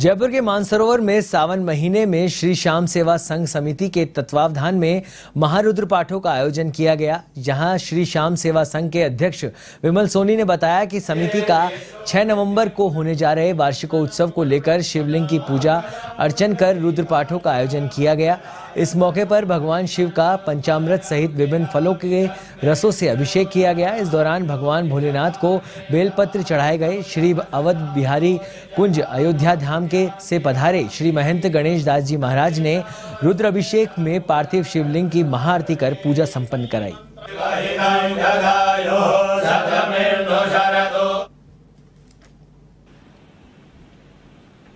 जयपुर के मानसरोवर में सावन महीने में श्री श्याम सेवा संघ समिति के तत्वावधान में महारुद्र पाठों का आयोजन किया गया जहां श्री श्याम सेवा संघ के अध्यक्ष विमल सोनी ने बताया कि समिति का 6 नवंबर को होने जा रहे वार्षिकोत्सव को लेकर शिवलिंग की पूजा अर्चन कर रुद्र पाठों का आयोजन किया गया इस मौके पर भगवान शिव का पंचामृत सहित विभिन्न फलों के रसों से अभिषेक किया गया इस दौरान भगवान भोलेनाथ को बेलपत्र चढ़ाए गए श्री अवध बिहारी कुंज अयोध्या धाम के से पधारे श्री महंत गणेश दास जी महाराज ने रुद्र अभिषेक में पार्थिव शिवलिंग की महाआरती कर पूजा संपन्न कराई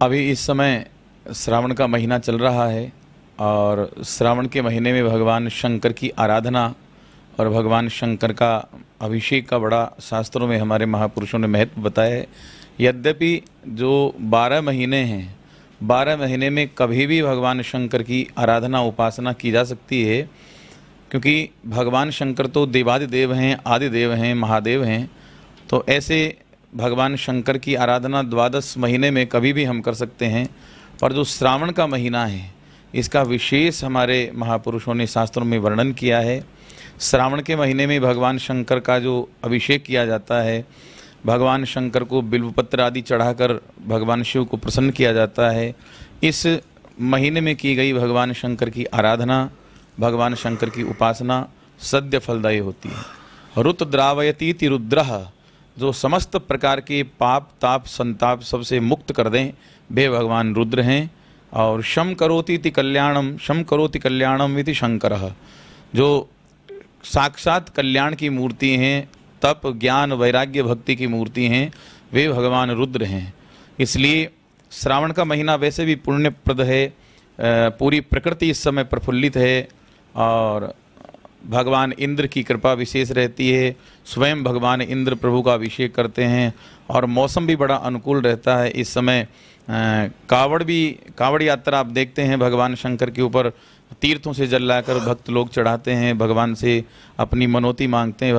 अभी इस समय श्रावण का महीना चल रहा है और श्रावण के महीने में भगवान शंकर की आराधना और भगवान शंकर का अभिषेक का बड़ा शास्त्रों में हमारे महापुरुषों ने महत्व बताया है यद्यपि जो बारह महीने हैं बारह महीने में कभी भी भगवान शंकर की आराधना उपासना की जा सकती है क्योंकि भगवान शंकर तो देवादि देव हैं आदि देव हैं महादेव हैं तो ऐसे भगवान शंकर की आराधना द्वादश महीने में कभी भी हम कर सकते हैं पर जो श्रावण का महीना है इसका विशेष हमारे महापुरुषों ने शास्त्रों में वर्णन किया है श्रावण के महीने में भगवान शंकर का जो अभिषेक किया जाता है भगवान शंकर को बिल्वपत्र आदि चढ़ाकर भगवान शिव को प्रसन्न किया जाता है इस महीने में की गई भगवान शंकर की आराधना भगवान शंकर की उपासना सद्य फलदायी होती है रुत द्रावयती रुद्र जो समस्त प्रकार के पाप ताप संताप सबसे मुक्त कर दें वे भगवान रुद्र हैं और शम करोति इति कल्याणम शम करोति कल्याणम इति शंकर जो साक्षात कल्याण की मूर्ति हैं तप ज्ञान वैराग्य भक्ति की मूर्ति हैं वे भगवान रुद्र हैं इसलिए श्रावण का महीना वैसे भी पुण्यप्रद है पूरी प्रकृति इस समय प्रफुल्लित है और भगवान इंद्र की कृपा विशेष रहती है स्वयं भगवान इंद्र प्रभु का अभिषेक करते हैं और मौसम भी बड़ा अनुकूल रहता है इस समय कावड़ भी कावड़ यात्रा आप देखते हैं भगवान शंकर के ऊपर तीर्थों से जल लाकर भक्त लोग चढ़ाते हैं भगवान से अपनी मनोती मांगते हैं